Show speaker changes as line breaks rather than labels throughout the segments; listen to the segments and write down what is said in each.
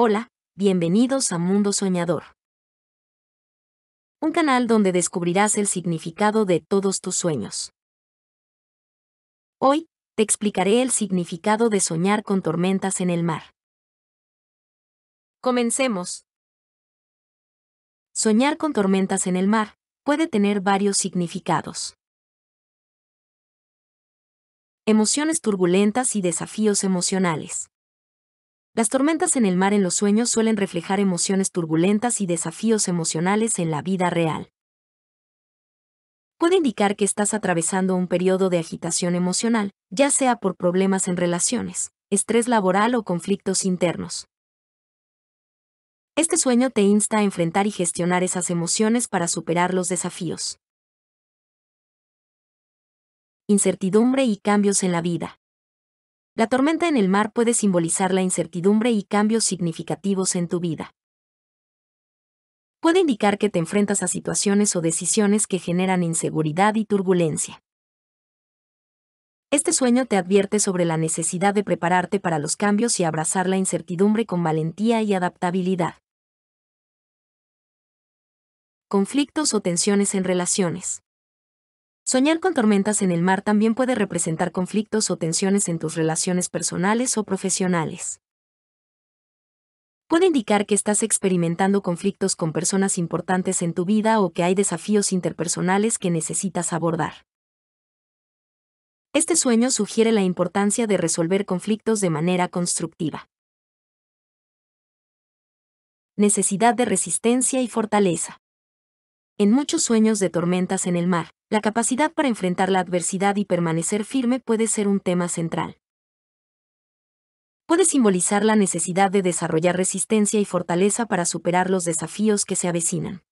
Hola, bienvenidos a Mundo Soñador. Un canal donde descubrirás el significado de todos tus sueños. Hoy, te explicaré el significado de soñar con tormentas en el mar. Comencemos. Soñar con tormentas en el mar puede tener varios significados. Emociones turbulentas y desafíos emocionales. Las tormentas en el mar en los sueños suelen reflejar emociones turbulentas y desafíos emocionales en la vida real. Puede indicar que estás atravesando un periodo de agitación emocional, ya sea por problemas en relaciones, estrés laboral o conflictos internos. Este sueño te insta a enfrentar y gestionar esas emociones para superar los desafíos. Incertidumbre y cambios en la vida. La tormenta en el mar puede simbolizar la incertidumbre y cambios significativos en tu vida. Puede indicar que te enfrentas a situaciones o decisiones que generan inseguridad y turbulencia. Este sueño te advierte sobre la necesidad de prepararte para los cambios y abrazar la incertidumbre con valentía y adaptabilidad. Conflictos o tensiones en relaciones. Soñar con tormentas en el mar también puede representar conflictos o tensiones en tus relaciones personales o profesionales. Puede indicar que estás experimentando conflictos con personas importantes en tu vida o que hay desafíos interpersonales que necesitas abordar. Este sueño sugiere la importancia de resolver conflictos de manera constructiva. Necesidad de resistencia y fortaleza en muchos sueños de tormentas en el mar, la capacidad para enfrentar la adversidad y permanecer firme puede ser un tema central. Puede simbolizar la necesidad de desarrollar resistencia y fortaleza para superar los desafíos que se avecinan.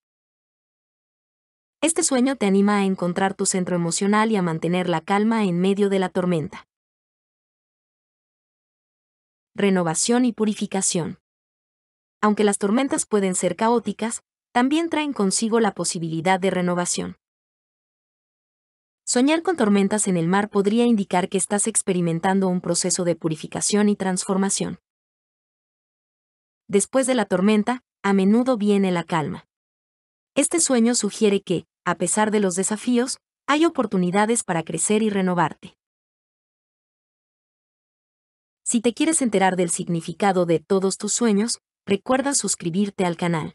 Este sueño te anima a encontrar tu centro emocional y a mantener la calma en medio de la tormenta. Renovación y purificación. Aunque las tormentas pueden ser caóticas, también traen consigo la posibilidad de renovación. Soñar con tormentas en el mar podría indicar que estás experimentando un proceso de purificación y transformación. Después de la tormenta, a menudo viene la calma. Este sueño sugiere que, a pesar de los desafíos, hay oportunidades para crecer y renovarte. Si te quieres enterar del significado de todos tus sueños, recuerda suscribirte al canal.